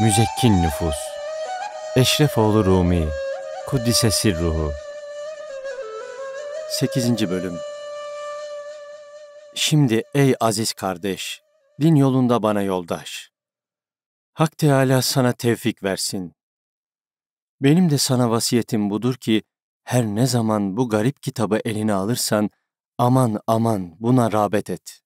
Müzekkin nüfus, Eşrefoğlu Rumi, Kuddise ruhu. 8. Bölüm Şimdi ey aziz kardeş, din yolunda bana yoldaş. Hak Teala sana tevfik versin. Benim de sana vasiyetim budur ki, her ne zaman bu garip kitabı eline alırsan, aman aman buna rağbet et.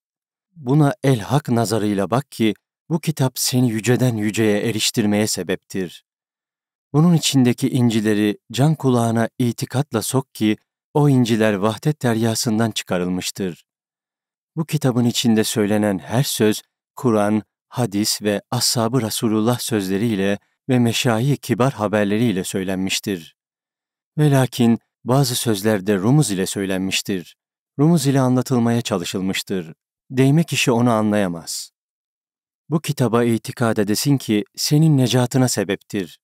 Buna el hak nazarıyla bak ki, bu kitap seni yüceden yüceye eriştirmeye sebeptir. Bunun içindeki incileri can kulağına itikatla sok ki o inciler vahdet deryasından çıkarılmıştır. Bu kitabın içinde söylenen her söz Kur'an, hadis ve ashab-ı Resulullah sözleriyle ve meşayi kibar haberleriyle söylenmiştir. Velakin lakin bazı sözlerde rumuz ile söylenmiştir. Rumuz ile anlatılmaya çalışılmıştır. Değme kişi onu anlayamaz. Bu kitaba itikad edesin ki senin necatına sebeptir.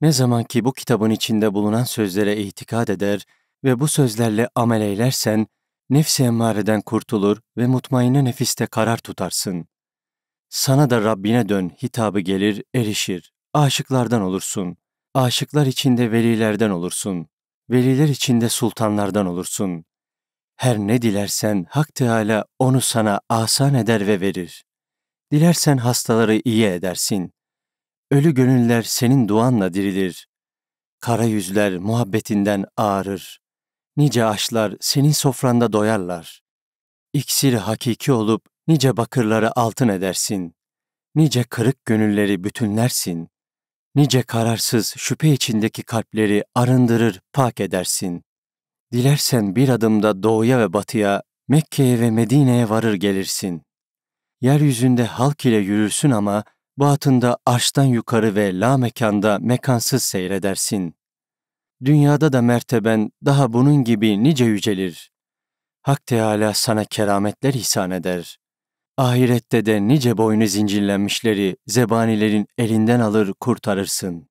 Ne zaman ki bu kitabın içinde bulunan sözlere itikad eder ve bu sözlerle amel eylersen, nefsi emmareden kurtulur ve mutmainne nefiste karar tutarsın. Sana da Rabbine dön hitabı gelir, erişir. Aşıklardan olursun. Aşıklar içinde velilerden olursun. Veliler içinde sultanlardan olursun. Her ne dilersen Hak Teala onu sana asan eder ve verir. Dilersen hastaları iyi edersin. Ölü gönüller senin duanla dirilir. Kara yüzler muhabbetinden ağrır. Nice aşlar senin sofranda doyarlar. İksir hakiki olup nice bakırları altın edersin. Nice kırık gönülleri bütünlersin. Nice kararsız şüphe içindeki kalpleri arındırır, pak edersin. Dilersen bir adımda doğuya ve batıya, Mekke'ye ve Medine'ye varır gelirsin. Yeryüzünde halk ile yürürsün ama batında arştan yukarı ve la mekanda mekansız seyredersin. Dünyada da merteben daha bunun gibi nice yücelir. Hak Teala sana kerametler ihsan eder. Ahirette de nice boynu zincirlenmişleri zebanilerin elinden alır kurtarırsın.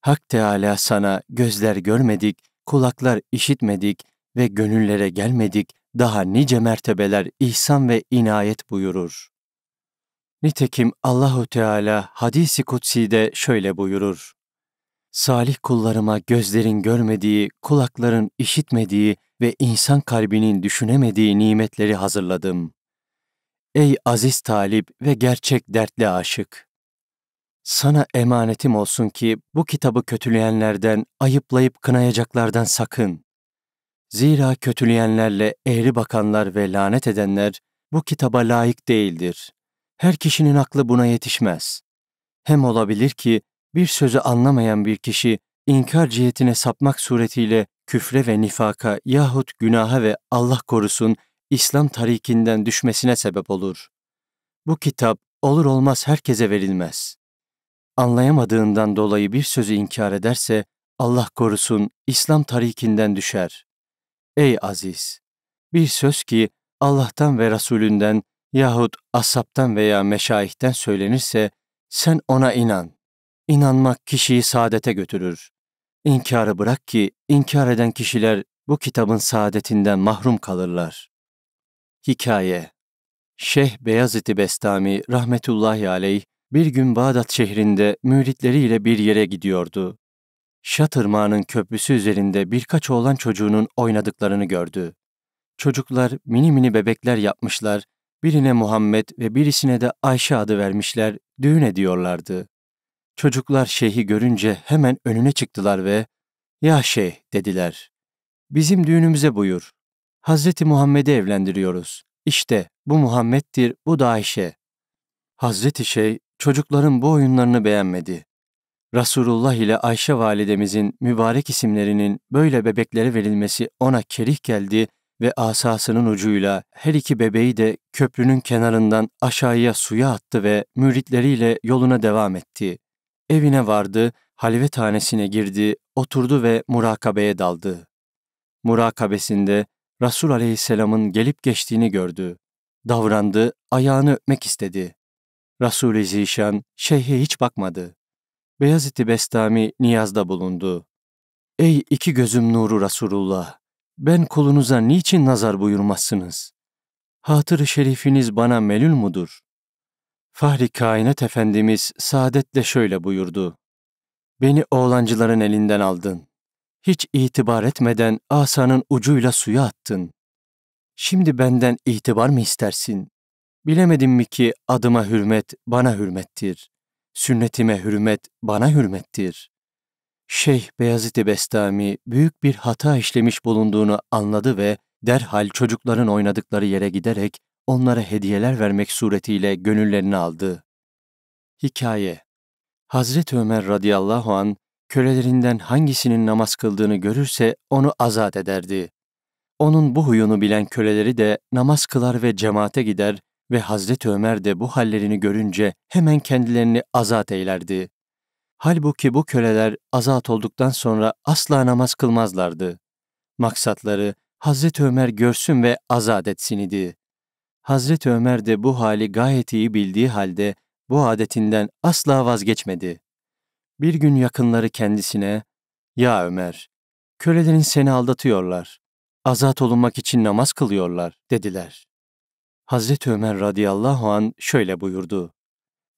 Hak Teala sana gözler görmedik, kulaklar işitmedik ve gönüllere gelmedik daha nice mertebeler ihsan ve inayet buyurur. Nitekim Allahu Teala hadisi kutsi de şöyle buyurur. Salih kullarıma gözlerin görmediği, kulakların işitmediği ve insan kalbinin düşünemediği nimetleri hazırladım. Ey aziz talip ve gerçek dertli aşık! Sana emanetim olsun ki bu kitabı kötüleyenlerden, ayıplayıp kınayacaklardan sakın. Zira kötüleyenlerle eğri bakanlar ve lanet edenler bu kitaba layık değildir. Her kişinin aklı buna yetişmez. Hem olabilir ki bir sözü anlamayan bir kişi inkar cihetine sapmak suretiyle küfre ve nifaka yahut günaha ve Allah korusun İslam tarikinden düşmesine sebep olur. Bu kitap olur olmaz herkese verilmez. Anlayamadığından dolayı bir sözü inkar ederse Allah korusun İslam tarikinden düşer. Ey aziz! Bir söz ki Allah'tan ve Resulünden yahut asaptan veya meşayihten söylenirse sen ona inan. İnanmak kişiyi saadete götürür. İnkarı bırak ki inkar eden kişiler bu kitabın saadetinden mahrum kalırlar. Hikaye Şeyh Beyazıt-ı Bestami rahmetullahi aleyh bir gün Bağdat şehrinde müritleriyle bir yere gidiyordu. Şatırmağının köprüsü üzerinde birkaç oğlan çocuğunun oynadıklarını gördü. Çocuklar mini mini bebekler yapmışlar, birine Muhammed ve birisine de Ayşe adı vermişler, düğün ediyorlardı. Çocuklar şeyhi görünce hemen önüne çıktılar ve ''Ya şeyh'' dediler. ''Bizim düğünümüze buyur. Hazreti Muhammed'i evlendiriyoruz. İşte bu Muhammed'dir, bu da Ayşe.'' Hazreti Şeyh çocukların bu oyunlarını beğenmedi. Resulullah ile Ayşe validemizin mübarek isimlerinin böyle bebeklere verilmesi ona kerih geldi ve asasının ucuyla her iki bebeği de köprünün kenarından aşağıya suya attı ve müritleriyle yoluna devam etti. Evine vardı, halve tanesine girdi, oturdu ve murakabeye daldı. Murakabesinde Resul aleyhisselamın gelip geçtiğini gördü. Davrandı, ayağını öpmek istedi. Resul-i Zişan şeyhe hiç bakmadı. Beyazıt-ı Bestami niyazda bulundu. Ey iki gözüm nuru Resulullah! Ben kulunuza niçin nazar buyurmazsınız? Hatır-ı şerifiniz bana melül mudur? Fahri Kainat Efendimiz saadetle şöyle buyurdu. Beni oğlancıların elinden aldın. Hiç itibar etmeden asanın ucuyla suya attın. Şimdi benden itibar mı istersin? Bilemedim mi ki adıma hürmet bana hürmettir. Sünnetime hürmet bana hürmettir. Şeyh Beyazıt-ı Bestami büyük bir hata işlemiş bulunduğunu anladı ve derhal çocukların oynadıkları yere giderek onlara hediyeler vermek suretiyle gönüllerini aldı. Hikaye Hazreti Ömer radıyallahu an kölelerinden hangisinin namaz kıldığını görürse onu azat ederdi. Onun bu huyunu bilen köleleri de namaz kılar ve cemaate gider, ve Hazreti Ömer de bu hallerini görünce hemen kendilerini azat eylerdi. Halbuki bu köleler azat olduktan sonra asla namaz kılmazlardı. Maksatları Hazreti Ömer görsün ve azat etsin idi. Hazreti Ömer de bu hali gayet iyi bildiği halde bu adetinden asla vazgeçmedi. Bir gün yakınları kendisine, ''Ya Ömer, kölelerin seni aldatıyorlar, azat olunmak için namaz kılıyorlar.'' dediler. Hazreti Ömer radıyallahu an şöyle buyurdu.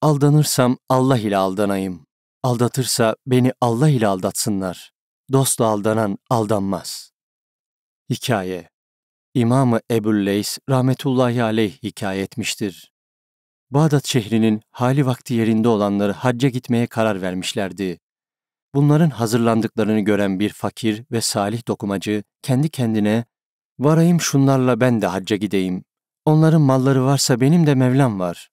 Aldanırsam Allah ile aldanayım. Aldatırsa beni Allah ile aldatsınlar. Dostla aldanan aldanmaz. Hikaye İmamı Ebu'l-Leys rahmetullahi aleyh hikaye etmiştir. Bağdat şehrinin hali vakti yerinde olanları hacca gitmeye karar vermişlerdi. Bunların hazırlandıklarını gören bir fakir ve salih dokumacı kendi kendine ''Varayım şunlarla ben de hacca gideyim. Onların malları varsa benim de Mevlam var.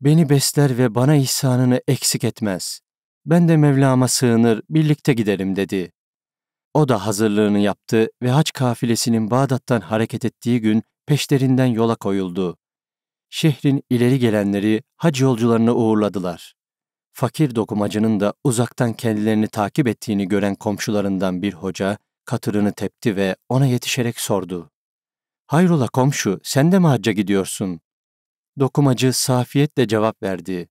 Beni besler ve bana ihsanını eksik etmez. Ben de Mevlam'a sığınır, birlikte giderim dedi. O da hazırlığını yaptı ve haç kafilesinin Bağdat'tan hareket ettiği gün peşlerinden yola koyuldu. Şehrin ileri gelenleri hac yolcularını uğurladılar. Fakir dokumacının da uzaktan kendilerini takip ettiğini gören komşularından bir hoca, katırını tepti ve ona yetişerek sordu. Hayrola komşu, sen de mi hacca gidiyorsun? Dokumacı safiyetle cevap verdi.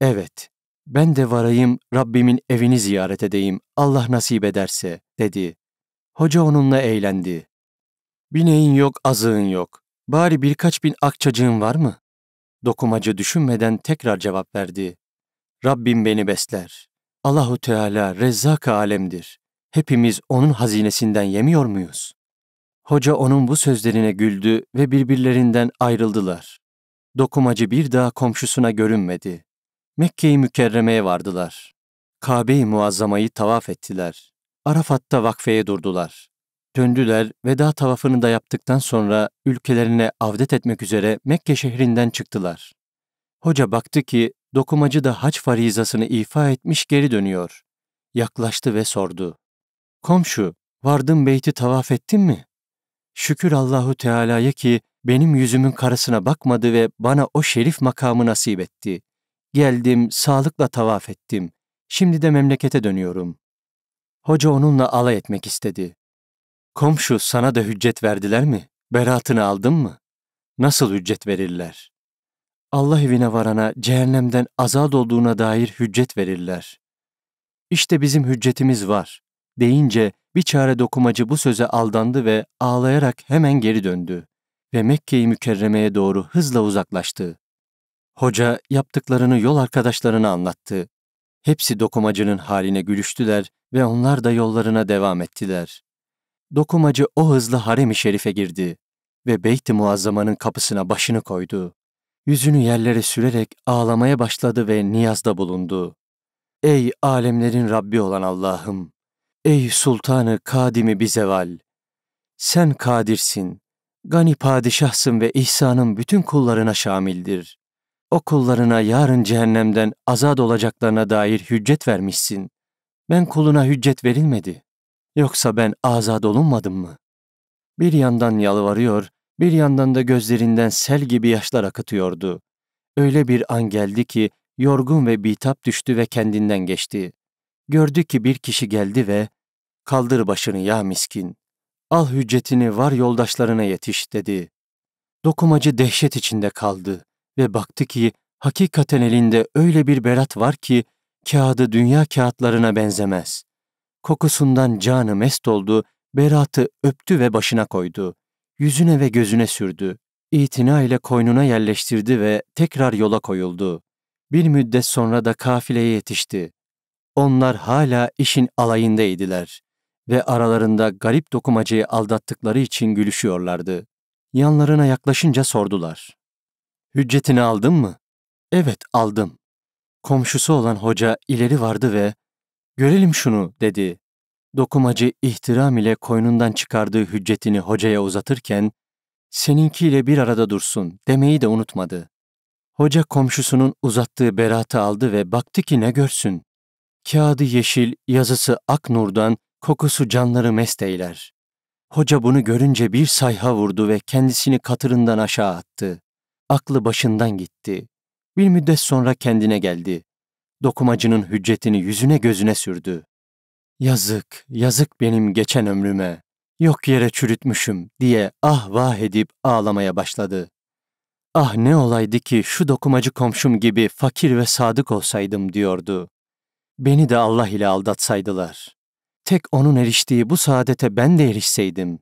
Evet, ben de varayım, Rabbimin evini ziyaret edeyim, Allah nasip ederse, dedi. Hoca onunla eğlendi. Bineğin yok, azığın yok. Bari birkaç bin akçacığın var mı? Dokumacı düşünmeden tekrar cevap verdi. Rabbim beni besler. Allahu Teala rezzak alemdir. Hepimiz onun hazinesinden yemiyor muyuz? Hoca onun bu sözlerine güldü ve birbirlerinden ayrıldılar. Dokumacı bir daha komşusuna görünmedi. Mekke-i Mükerreme'ye vardılar. Kabe-i Muazzama'yı tavaf ettiler. Arafat'ta vakfeye durdular. Döndüler ve daha tavafını da yaptıktan sonra ülkelerine avdet etmek üzere Mekke şehrinden çıktılar. Hoca baktı ki dokumacı da haç farizasını ifa etmiş geri dönüyor. Yaklaştı ve sordu. Komşu, vardın beyti tavaf ettin mi? Şükür Allahu Teala'ya ki benim yüzümün karısına bakmadı ve bana o şerif makamı nasip etti. Geldim, sağlıkla tavaf ettim. Şimdi de memlekete dönüyorum. Hoca onunla alay etmek istedi. Komşu sana da hüccet verdiler mi? Beratını aldın mı? Nasıl hüccet verirler? Allah evine varana cehennemden azad olduğuna dair hüccet verirler. İşte bizim hüccetimiz var deyince bir çare dokumacı bu söze aldandı ve ağlayarak hemen geri döndü ve Mekke'yi Mükerreme'ye doğru hızla uzaklaştı. Hoca yaptıklarını yol arkadaşlarına anlattı. Hepsi dokumacının haline gülüştüler ve onlar da yollarına devam ettiler. Dokumacı o hızlı harem-i şerife girdi ve Beyt-i Muazzama'nın kapısına başını koydu. Yüzünü yerlere sürerek ağlamaya başladı ve niyazda bulundu. Ey alemlerin Rabbi olan Allah'ım! Ey sultanı kadimi bizeval! Sen kadirsin, gani padişahsın ve ihsanın bütün kullarına şamildir. O kullarına yarın cehennemden azad olacaklarına dair hüccet vermişsin. Ben kuluna hüccet verilmedi. Yoksa ben azad olunmadım mı? Bir yandan yalvarıyor, bir yandan da gözlerinden sel gibi yaşlar akıtıyordu. Öyle bir an geldi ki yorgun ve bitap düştü ve kendinden geçti gördü ki bir kişi geldi ve ''Kaldır başını ya miskin, al hüccetini var yoldaşlarına yetiş.'' dedi. Dokumacı dehşet içinde kaldı ve baktı ki hakikaten elinde öyle bir berat var ki kağıdı dünya kağıtlarına benzemez. Kokusundan canı mest oldu, beratı öptü ve başına koydu. Yüzüne ve gözüne sürdü. İtina ile koynuna yerleştirdi ve tekrar yola koyuldu. Bir müddet sonra da kafileye yetişti. Onlar hala işin alayındaydılar ve aralarında garip dokumacıyı aldattıkları için gülüşüyorlardı. Yanlarına yaklaşınca sordular. Hüccetini aldın mı? Evet aldım. Komşusu olan hoca ileri vardı ve görelim şunu dedi. Dokumacı ihtiram ile koynundan çıkardığı hüccetini hocaya uzatırken seninkiyle bir arada dursun demeyi de unutmadı. Hoca komşusunun uzattığı beratı aldı ve baktı ki ne görsün. Kağıdı yeşil, yazısı ak nurdan, kokusu canları mest eyler. Hoca bunu görünce bir sayha vurdu ve kendisini katırından aşağı attı. Aklı başından gitti. Bir müddet sonra kendine geldi. Dokumacının hüccetini yüzüne gözüne sürdü. Yazık, yazık benim geçen ömrüme. Yok yere çürütmüşüm diye ah vah edip ağlamaya başladı. Ah ne olaydı ki şu dokumacı komşum gibi fakir ve sadık olsaydım diyordu. Beni de Allah ile aldatsaydılar. Tek onun eriştiği bu saadete ben de erişseydim.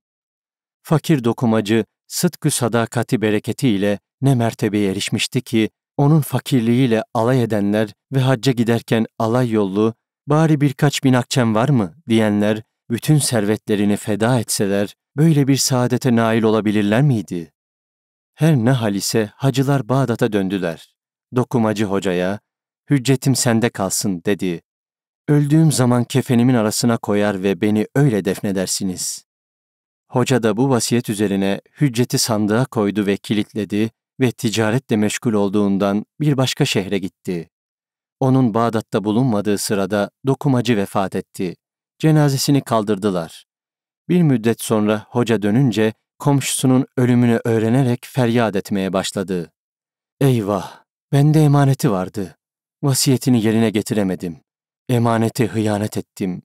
Fakir dokumacı, sıdkü sadakati bereketiyle ne mertebeye erişmişti ki, onun fakirliğiyle alay edenler ve hacca giderken alay yollu, bari birkaç bin akçem var mı diyenler, bütün servetlerini feda etseler, böyle bir saadete nail olabilirler miydi? Her ne hal ise hacılar Bağdat'a döndüler. Dokumacı hocaya, hüccetim sende kalsın dedi. Öldüğüm zaman kefenimin arasına koyar ve beni öyle defnedersiniz. Hoca da bu vasiyet üzerine hücceti sandığa koydu ve kilitledi ve ticaretle meşgul olduğundan bir başka şehre gitti. Onun Bağdat'ta bulunmadığı sırada dokumacı vefat etti. Cenazesini kaldırdılar. Bir müddet sonra hoca dönünce komşusunun ölümünü öğrenerek feryat etmeye başladı. Eyvah! Bende emaneti vardı. Vasiyetini yerine getiremedim. Emanete hıyanet ettim.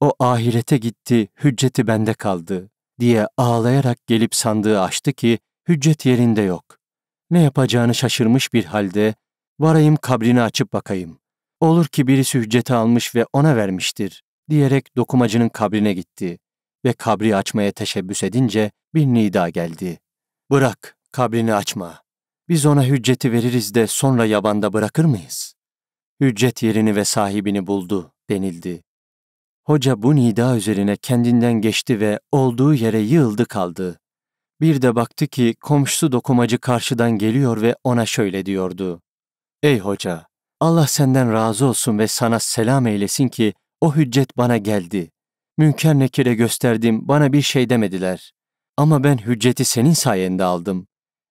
O ahirete gitti, hücceti bende kaldı diye ağlayarak gelip sandığı açtı ki hüccet yerinde yok. Ne yapacağını şaşırmış bir halde varayım kabrini açıp bakayım. Olur ki birisi hücceti almış ve ona vermiştir diyerek dokumacının kabrine gitti ve kabri açmaya teşebbüs edince bir nida geldi. Bırak, kabrini açma. Biz ona hücceti veririz de sonra yabanda bırakır mıyız? hüccet yerini ve sahibini buldu denildi. Hoca bu nida üzerine kendinden geçti ve olduğu yere yığıldı kaldı. Bir de baktı ki komşusu dokumacı karşıdan geliyor ve ona şöyle diyordu. Ey hoca, Allah senden razı olsun ve sana selam eylesin ki o hüccet bana geldi. Münker nekire gösterdim, bana bir şey demediler. Ama ben hücceti senin sayende aldım.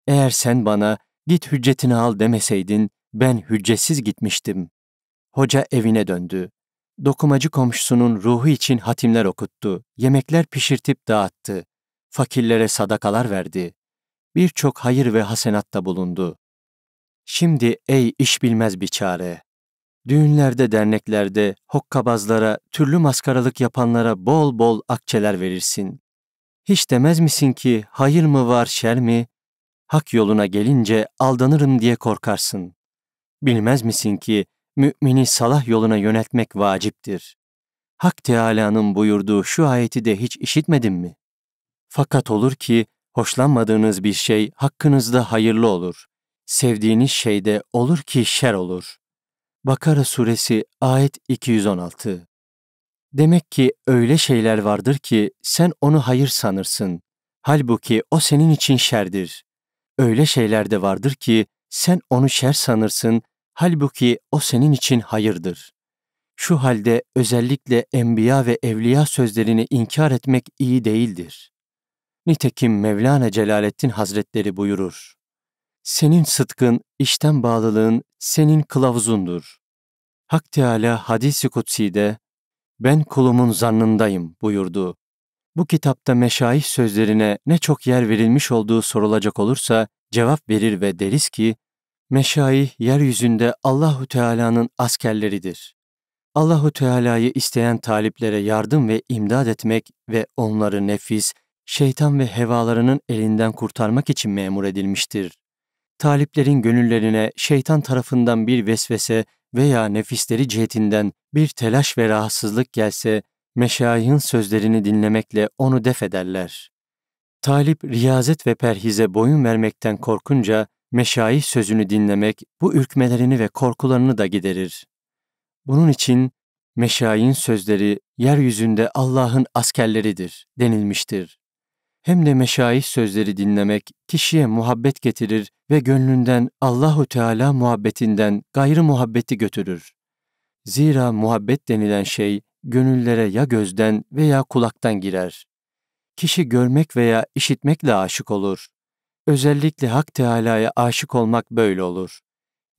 Eğer sen bana git hüccetini al demeseydin, ben hüccetsiz gitmiştim. Hoca evine döndü. Dokumacı komşusunun ruhu için hatimler okuttu. Yemekler pişirtip dağıttı. Fakirlere sadakalar verdi. Birçok hayır ve hasenatta bulundu. Şimdi ey iş bilmez bir çare. Düğünlerde, derneklerde, hokkabazlara, türlü maskaralık yapanlara bol bol akçeler verirsin. Hiç demez misin ki hayır mı var şer mi? Hak yoluna gelince aldanırım diye korkarsın. Bilmez misin ki mümini salah yoluna yöneltmek vaciptir. Hak Teâlâ'nın buyurduğu şu ayeti de hiç işitmedin mi? Fakat olur ki hoşlanmadığınız bir şey hakkınızda hayırlı olur. Sevdiğiniz şey de olur ki şer olur. Bakara suresi ayet 216 Demek ki öyle şeyler vardır ki sen onu hayır sanırsın. Halbuki o senin için şerdir. Öyle şeyler de vardır ki sen onu şer sanırsın Halbuki o senin için hayırdır. Şu halde özellikle enbiya ve evliya sözlerini inkar etmek iyi değildir. Nitekim Mevlana Celaleddin Hazretleri buyurur. Senin sıdkın, işten bağlılığın senin kılavuzundur. Hak Teala hadisi kutsi'de ben kulumun zannındayım buyurdu. Bu kitapta meşayih sözlerine ne çok yer verilmiş olduğu sorulacak olursa cevap verir ve deriz ki Meşayih yeryüzünde Allahu Teala'nın askerleridir. Allahu Teala'yı isteyen taliplere yardım ve imdad etmek ve onları nefis, şeytan ve hevalarının elinden kurtarmak için memur edilmiştir. Taliplerin gönüllerine şeytan tarafından bir vesvese veya nefisleri cihetinden bir telaş ve rahatsızlık gelse, meşayihin sözlerini dinlemekle onu def ederler. Talip riyazet ve perhize boyun vermekten korkunca Meşaih sözünü dinlemek bu ürkmelerini ve korkularını da giderir. Bunun için meşayin sözleri yeryüzünde Allah'ın askerleridir denilmiştir. Hem de meşayih sözleri dinlemek kişiye muhabbet getirir ve gönlünden Allahu Teala muhabbetinden gayrı muhabbeti götürür. Zira muhabbet denilen şey gönüllere ya gözden veya kulaktan girer. Kişi görmek veya işitmekle aşık olur. Özellikle Hak Teala'ya aşık olmak böyle olur.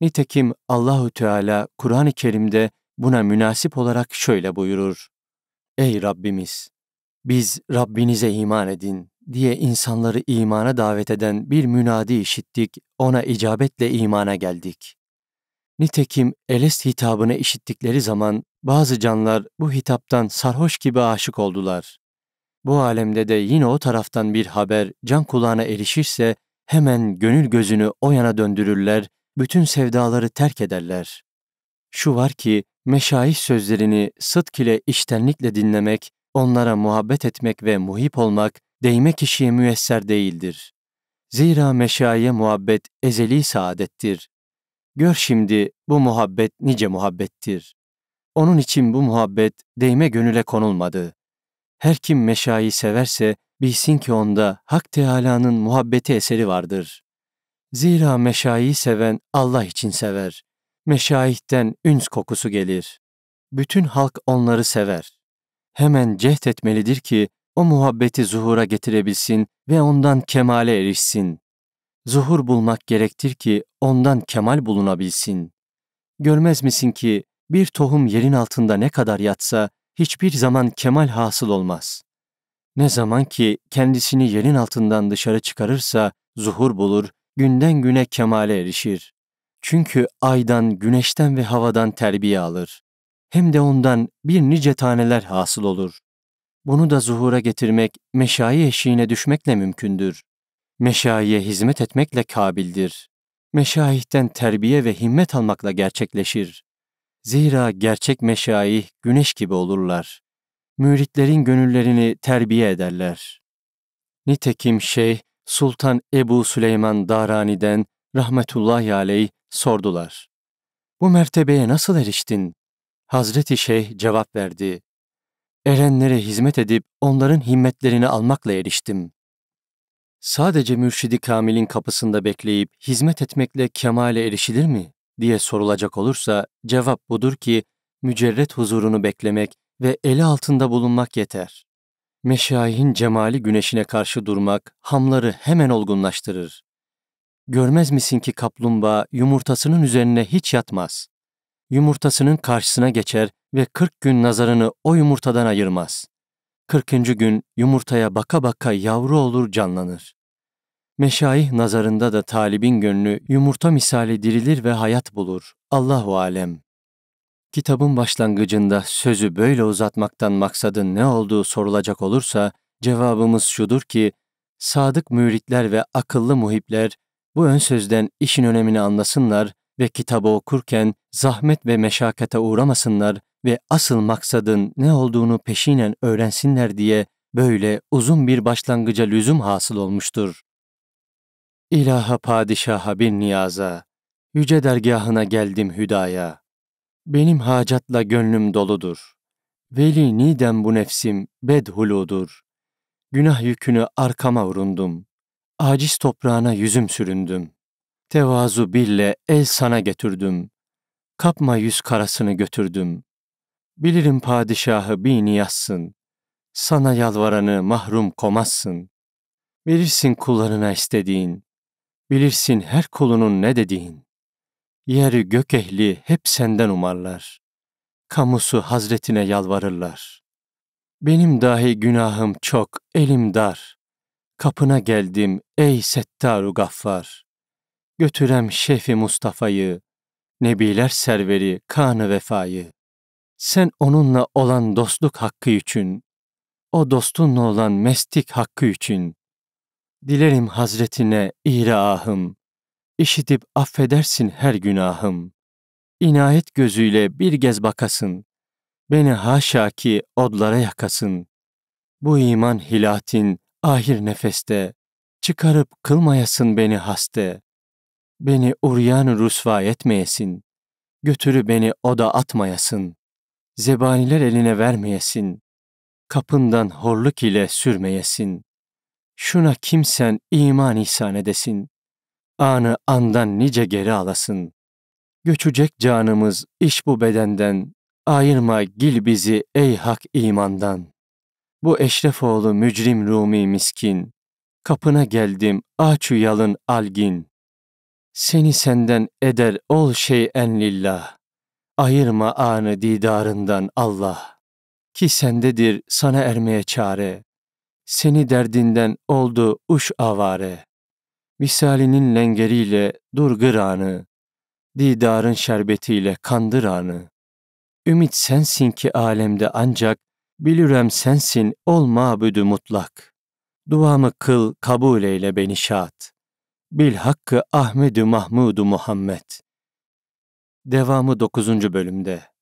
Nitekim Allahu Teala Kur'an-ı Kerim'de buna münasip olarak şöyle buyurur. Ey Rabbimiz! Biz Rabbinize iman edin diye insanları imana davet eden bir münadi işittik, ona icabetle imana geldik. Nitekim Elest hitabını işittikleri zaman bazı canlar bu hitaptan sarhoş gibi aşık oldular. Bu alemde de yine o taraftan bir haber can kulağına erişirse hemen gönül gözünü o yana döndürürler, bütün sevdaları terk ederler. Şu var ki meşayih sözlerini sıdk ile iştenlikle dinlemek, onlara muhabbet etmek ve muhip olmak değme kişiye müyesser değildir. Zira meşayiye muhabbet ezeli saadettir. Gör şimdi bu muhabbet nice muhabbettir. Onun için bu muhabbet değme gönüle konulmadı. Her kim meşayı severse bilsin ki onda Hak Teâlâ'nın muhabbeti eseri vardır. Zira meşayı seven Allah için sever. Meşayihten üns kokusu gelir. Bütün halk onları sever. Hemen cehd etmelidir ki o muhabbeti zuhura getirebilsin ve ondan kemale erişsin. Zuhur bulmak gerektir ki ondan kemal bulunabilsin. Görmez misin ki bir tohum yerin altında ne kadar yatsa hiçbir zaman kemal hasıl olmaz. Ne zaman ki kendisini yerin altından dışarı çıkarırsa zuhur bulur, günden güne kemale erişir. Çünkü aydan, güneşten ve havadan terbiye alır. Hem de ondan bir nice taneler hasıl olur. Bunu da zuhura getirmek, meşai eşiğine düşmekle mümkündür. Meşaiye hizmet etmekle kabildir. Meşayihten terbiye ve himmet almakla gerçekleşir. Zira gerçek meşayih güneş gibi olurlar. Müritlerin gönüllerini terbiye ederler. Nitekim Şeyh Sultan Ebu Süleyman Darani'den rahmetullahi aleyh sordular. Bu mertebeye nasıl eriştin? Hazreti Şeyh cevap verdi. Erenlere hizmet edip onların himmetlerini almakla eriştim. Sadece mürşidi kamilin kapısında bekleyip hizmet etmekle kemale erişilir mi? diye sorulacak olursa cevap budur ki mücerret huzurunu beklemek ve eli altında bulunmak yeter. Meşayihin cemali güneşine karşı durmak hamları hemen olgunlaştırır. Görmez misin ki kaplumbağa yumurtasının üzerine hiç yatmaz. Yumurtasının karşısına geçer ve kırk gün nazarını o yumurtadan ayırmaz. 40. gün yumurtaya baka baka yavru olur canlanır. Meşayih nazarında da talibin gönlü yumurta misali dirilir ve hayat bulur. Allahu alem. Kitabın başlangıcında sözü böyle uzatmaktan maksadın ne olduğu sorulacak olursa cevabımız şudur ki sadık müritler ve akıllı muhipler bu ön sözden işin önemini anlasınlar ve kitabı okurken zahmet ve meşakkate uğramasınlar ve asıl maksadın ne olduğunu peşinen öğrensinler diye böyle uzun bir başlangıca lüzum hasıl olmuştur. İlaha padişaha bin niyaza, yüce dergahına geldim hüdaya. Benim hacatla gönlüm doludur. Veli niden bu nefsim bedhuludur. Günah yükünü arkama vurundum. Aciz toprağına yüzüm süründüm. Tevazu bille el sana getirdim. Kapma yüz karasını götürdüm. Bilirim padişahı bir niyazsın. Sana yalvaranı mahrum komazsın. Verirsin kullarına istediğin. Bilirsin her kulunun ne dediğin. Yeri gök ehli hep senden umarlar. Kamusu hazretine yalvarırlar. Benim dahi günahım çok, elim dar. Kapına geldim ey settaru gaffar. Götürem şefi Mustafa'yı, Nebiler serveri kanı vefayı. Sen onunla olan dostluk hakkı için, o dostunla olan mestik hakkı için, Dilerim hazretine ire işitip affedersin her günahım. İnayet gözüyle bir gez bakasın, beni haşa ki odlara yakasın. Bu iman hilatin ahir nefeste, çıkarıp kılmayasın beni haste. Beni uryan rusva etmeyesin, götürü beni oda atmayasın. Zebaniler eline vermeyesin, kapından horluk ile sürmeyesin.'' şuna kimsen iman ihsan edesin. Anı andan nice geri alasın. Göçecek canımız iş bu bedenden, ayırma gil bizi ey hak imandan. Bu Eşrefoğlu mücrim Rumi miskin, kapına geldim açu yalın algin. Seni senden eder ol şey en lillah, ayırma anı didarından Allah. Ki sendedir sana ermeye çare, seni derdinden oldu uş avare. Misalinin lengeriyle dur gıranı. Didarın şerbetiyle kandır anı. Ümit sensin ki alemde ancak bilürem sensin ol mabüdü mutlak. Duamı kıl kabul eyle beni şat. Bil hakkı Ahmedü Mahmudu Muhammed. Devamı 9. bölümde.